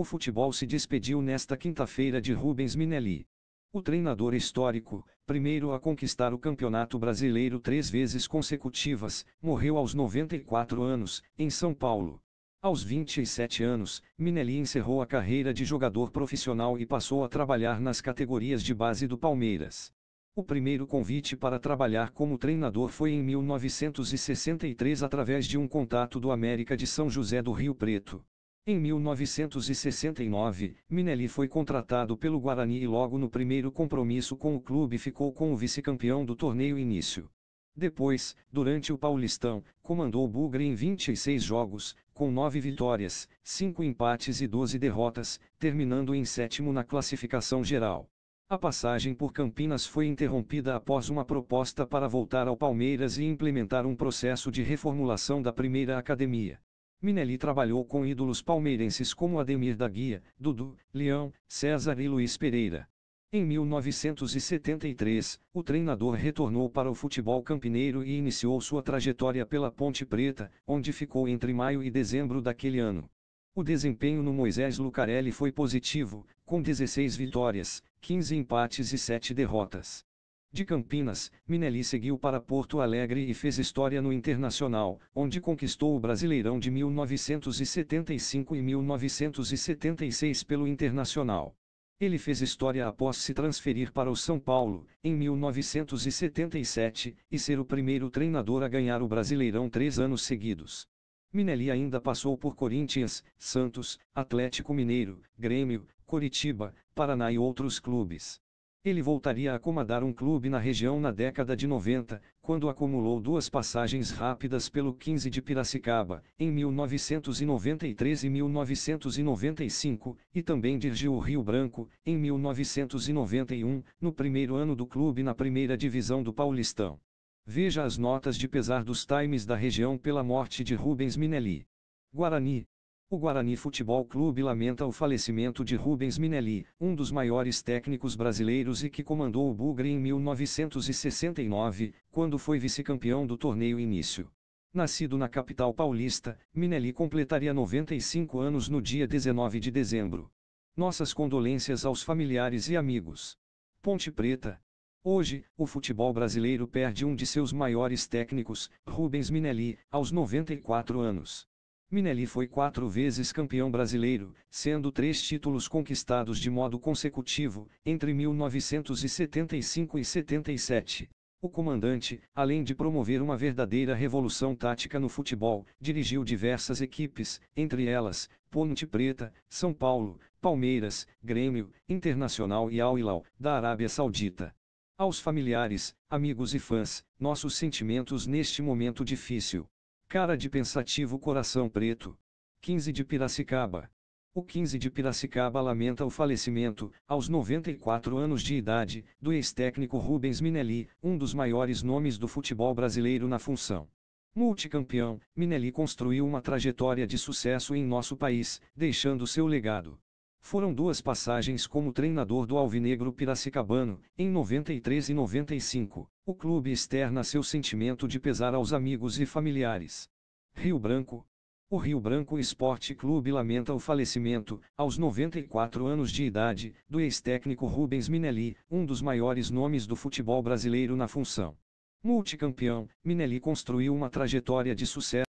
O futebol se despediu nesta quinta-feira de Rubens Minelli. O treinador histórico, primeiro a conquistar o Campeonato Brasileiro três vezes consecutivas, morreu aos 94 anos, em São Paulo. Aos 27 anos, Minelli encerrou a carreira de jogador profissional e passou a trabalhar nas categorias de base do Palmeiras. O primeiro convite para trabalhar como treinador foi em 1963 através de um contato do América de São José do Rio Preto. Em 1969, Minelli foi contratado pelo Guarani e logo no primeiro compromisso com o clube ficou com o vice-campeão do torneio início. Depois, durante o Paulistão, comandou o Bugre em 26 jogos, com 9 vitórias, 5 empates e 12 derrotas, terminando em sétimo na classificação geral. A passagem por Campinas foi interrompida após uma proposta para voltar ao Palmeiras e implementar um processo de reformulação da primeira academia. Minelli trabalhou com ídolos palmeirenses como Ademir da Guia, Dudu, Leão, César e Luiz Pereira. Em 1973, o treinador retornou para o futebol campineiro e iniciou sua trajetória pela Ponte Preta, onde ficou entre maio e dezembro daquele ano. O desempenho no Moisés Lucarelli foi positivo, com 16 vitórias, 15 empates e 7 derrotas. De Campinas, Minelli seguiu para Porto Alegre e fez história no Internacional, onde conquistou o Brasileirão de 1975 e 1976 pelo Internacional. Ele fez história após se transferir para o São Paulo, em 1977, e ser o primeiro treinador a ganhar o Brasileirão três anos seguidos. Minelli ainda passou por Corinthians, Santos, Atlético Mineiro, Grêmio, Coritiba, Paraná e outros clubes. Ele voltaria a acomodar um clube na região na década de 90, quando acumulou duas passagens rápidas pelo 15 de Piracicaba, em 1993 e 1995, e também dirigiu o Rio Branco, em 1991, no primeiro ano do clube na primeira divisão do Paulistão. Veja as notas de pesar dos times da região pela morte de Rubens Minelli. Guarani, o Guarani Futebol Clube lamenta o falecimento de Rubens Minelli, um dos maiores técnicos brasileiros e que comandou o Bugre em 1969, quando foi vice-campeão do torneio início. Nascido na capital paulista, Minelli completaria 95 anos no dia 19 de dezembro. Nossas condolências aos familiares e amigos. Ponte Preta. Hoje, o futebol brasileiro perde um de seus maiores técnicos, Rubens Minelli, aos 94 anos. Minelli foi quatro vezes campeão brasileiro, sendo três títulos conquistados de modo consecutivo, entre 1975 e 77. O comandante, além de promover uma verdadeira revolução tática no futebol, dirigiu diversas equipes, entre elas, Ponte Preta, São Paulo, Palmeiras, Grêmio, Internacional e Al Hilal, da Arábia Saudita. Aos familiares, amigos e fãs, nossos sentimentos neste momento difícil. Cara de pensativo coração preto. 15 de Piracicaba. O 15 de Piracicaba lamenta o falecimento, aos 94 anos de idade, do ex-técnico Rubens Minelli, um dos maiores nomes do futebol brasileiro na função. Multicampeão, Minelli construiu uma trajetória de sucesso em nosso país, deixando seu legado. Foram duas passagens como treinador do Alvinegro Piracicabano, em 93 e 95. O clube externa seu sentimento de pesar aos amigos e familiares. Rio Branco. O Rio Branco Esporte Clube lamenta o falecimento, aos 94 anos de idade, do ex-técnico Rubens Minelli, um dos maiores nomes do futebol brasileiro na função. Multicampeão, Minelli construiu uma trajetória de sucesso.